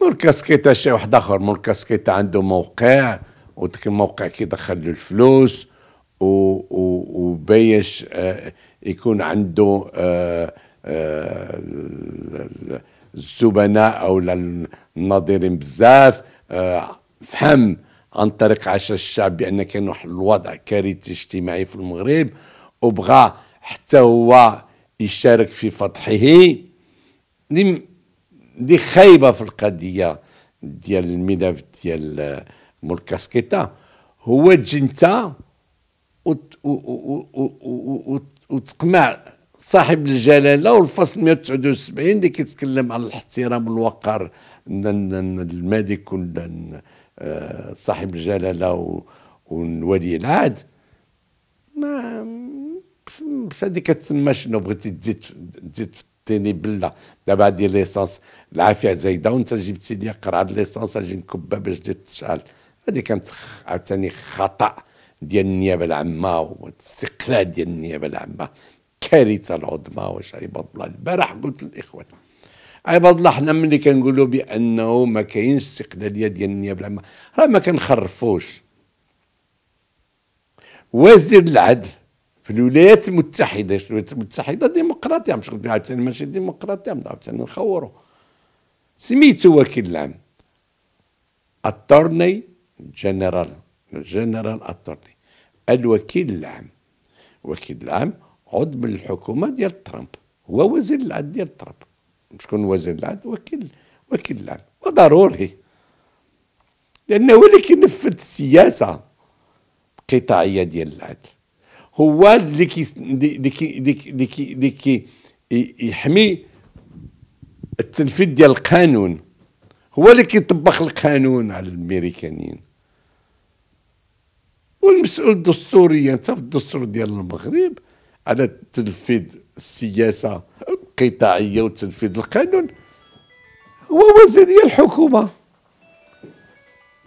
مور كاسكيتا شيء واحد اخر مور كاسكيتا عنده موقع موقع كيدخل له الفلوس وبايش آه يكون عنده آه، آه، الزبناء او الناظرين بزاف آه، فهم عن طريق عشاء الشعب بان كان واحد الوضع كارثي اجتماعي في المغرب وبغى حتى هو يشارك في فتحه دي, دي خايبه في القضيه ديال الملف ديال مولكاسكيتا هو تجي انت وتقمع صاحب الجلاله والفصل 179 اللي كيتكلم على الاحترام والوقار الملك آه، صاحب الجلاله وولي العهد ما فهادي كتسمى شنو بغيتي تزيد تزيد في التيني بلا دابا هادي ليسونس العافيه زايده وانت جبتي لي قرعه ليسونس اجي نكبها باش تزيد تشعل هادي كانت عاوتاني خطا ديال النيابه العامه والاستقلال ديال النيابه العامه الكارثه العظمى واش عباد الله البارح قلت للاخوان عباد الله حنا ملي كنقولوا بانه ما كاينش استقلاليه ديال النيابه العامه راه ما كنخرفوش وزير العدل في الولايات المتحده الولايات المتحده ديمقراطيه مش عاوتاني ماشي ديمقراطيه عاوتاني نخورو سميتو وكيل العام اتورني جنرال جنرال اتورني الوكيل العام الوكيل العام عضو من الحكومه ديال ترامب هو وزير العدل ديال ترامب شكون وزير العدل وكيل وكيل العام وضروري لانه هو اللي كينفذ السياسه القطاعيه ديال العدل هو اللي كي اللي كي اللي كي اللي كي يحمي التنفيذ ديال القانون هو اللي كيطبق القانون على الامريكانيين والمسؤول الدستوري انت في الدستور ديال المغرب على تنفيذ السياسه القطاعيه وتنفيذ القانون هو وزيريه الحكومه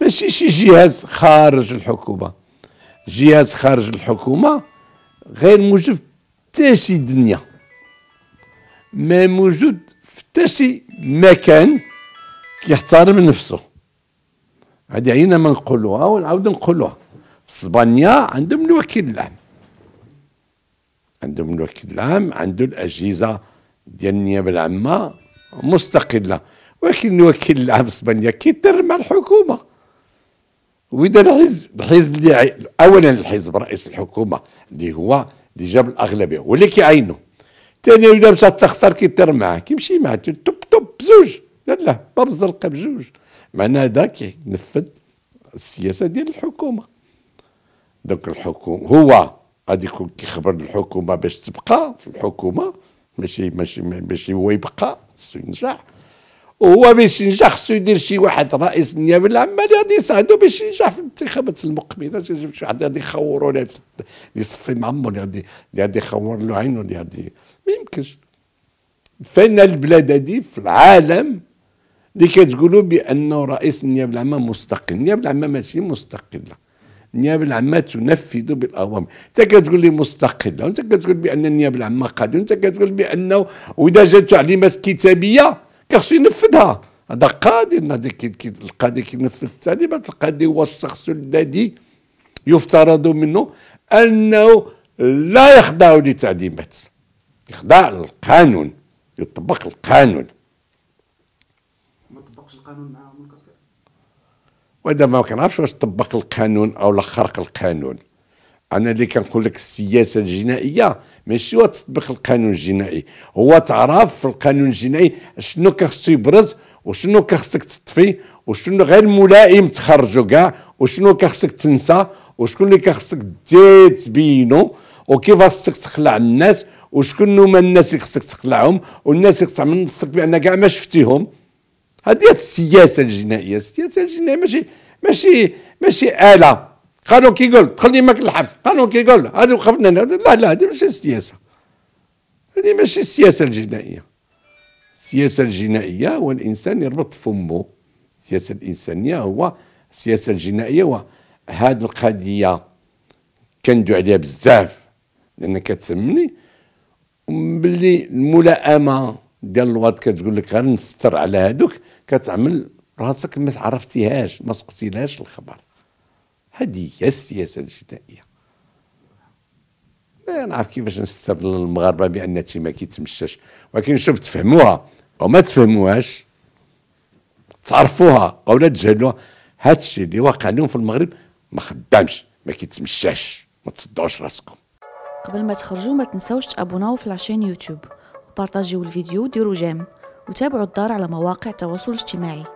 ماشي شي جهاز خارج الحكومه جهاز خارج الحكومه غير موجود حتى شي دنيا ما موجود حتى شي مكان كيحترم نفسه هذه عينا ما نقولوها ونعاود نقولوها في اسبانيا عندهم الوكيل العام عندهم الوكيل العام عنده الاجهزه ديال النيابه العامه مستقله ولكن الوكيل العام في اسبانيا كيتر مع الحكومه وده الحزب الحزب اللي اولا الحزب رئيس الحكومه اللي هو اللي جاب الاغلبيه هو اللي كيعينو ثاني ولا مشات تخسر كيطير معاه كيمشي معاه توب توب بزوج لا باب الزرقاء بجوج معناها هذا كينفذ السياسه ديال الحكومه دوك الحكومه هو غادي يكون كيخبر الحكومه باش تبقى في الحكومه ماشي ماشي ماشي هو يبقى ينجح وهو باش ينجح خصو يدير شي واحد رئيس النيابه العامه اللي غادي يساعدو باش ينجح في الانتخابات المقبله باش يجيب شي واحد غادي يخورو اللي يصفي معمر اللي غادي اللي غادي يخور له عينو اللي غادي ما يمكنش فين البلاد هادي في العالم اللي كتقولوا بانه رئيس النيابه العامه مستقل النيابه العامه ماشي مستقله النيابه العامه تنفذ بالاوامر انت كتقول لي مستقله وانت كتقول بان النيابه العامه قادره وانت كتقول بانه واذا جات تعليمات كتابيه خصو ينفذها هذا قاضي النادي كي القاضي كينفذ التعليمات القاضي هو الشخص الذي يفترض منه انه لا يخضع لتعليمات يخضع للقانون يطبق القانون ما طبقش القانون معاهم الكسر وهذا ما كنعرفش واش طبق القانون او لا خرق القانون انا اللي كنقول لك السياسه الجنائيه ماشي هو تطبيق القانون الجنائي هو تعرف في القانون الجنائي شنو كخصو يبرز وشنو كخصك تطفي وشنو غير ملائم تخرجو كاع وشنو كخصك تنسى وشكون اللي كخصك تبينو وكيف خصك تخلع الناس وشكون هما الناس اللي خصك تخلعهم والناس اللي تعمل نفسك بان كاع ما شفتيهم هذه السياسه الجنائيه السياسه الجنائيه ماشي ماشي ماشي اله قانون كيقول دخلني ماك الحبس قانون كيقول هذا وقفنا لا لا هذه ماشي سياسه هذه ماشي السياسه الجنائيه السياسه الجنائيه هو الانسان يربط فمه السياسه الانسانيه هو السياسه الجنائيه وهذه القضيه كندو عليها بزاف لان كتسمني باللي الملائمه ديال الواد كتقول لك غنستر على هذوك كتعمل راسك ما عرفتيهاش ما سقتيلهاش الخبر هذه هي السياسه الجنائيه ما نعرف كيفاش نستدل المغاربه بان هادشي ما كيتمشاش ولكن شوف تفهموها وما تفهموهاش تعرفوها او لا تجهلوها هادشي اللي واقع اليوم في المغرب ما خدامش ما كيتمشاش ما تصدعوش راسكم قبل ما تخرجوا ما تنساوش تابوناو في لاشين يوتيوب وبارطاجيو الفيديو وديرو جيم وتابعوا الدار على مواقع التواصل الاجتماعي